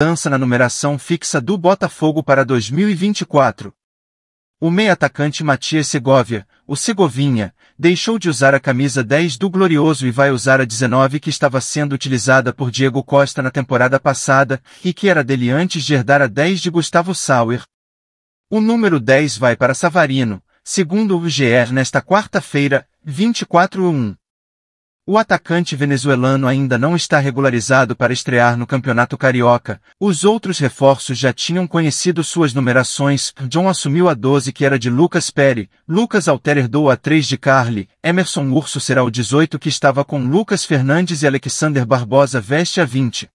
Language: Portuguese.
mudança na numeração fixa do Botafogo para 2024. O meia-atacante Matias Segovia, o Segovinha, deixou de usar a camisa 10 do Glorioso e vai usar a 19 que estava sendo utilizada por Diego Costa na temporada passada e que era dele antes de herdar a 10 de Gustavo Sauer. O número 10 vai para Savarino, segundo o GR nesta quarta-feira, 24 1. O atacante venezuelano ainda não está regularizado para estrear no Campeonato Carioca. Os outros reforços já tinham conhecido suas numerações. John assumiu a 12 que era de Lucas Perry. Lucas Alter herdou a 3 de Carli, Emerson Urso será o 18 que estava com Lucas Fernandes e Alexander Barbosa veste a 20.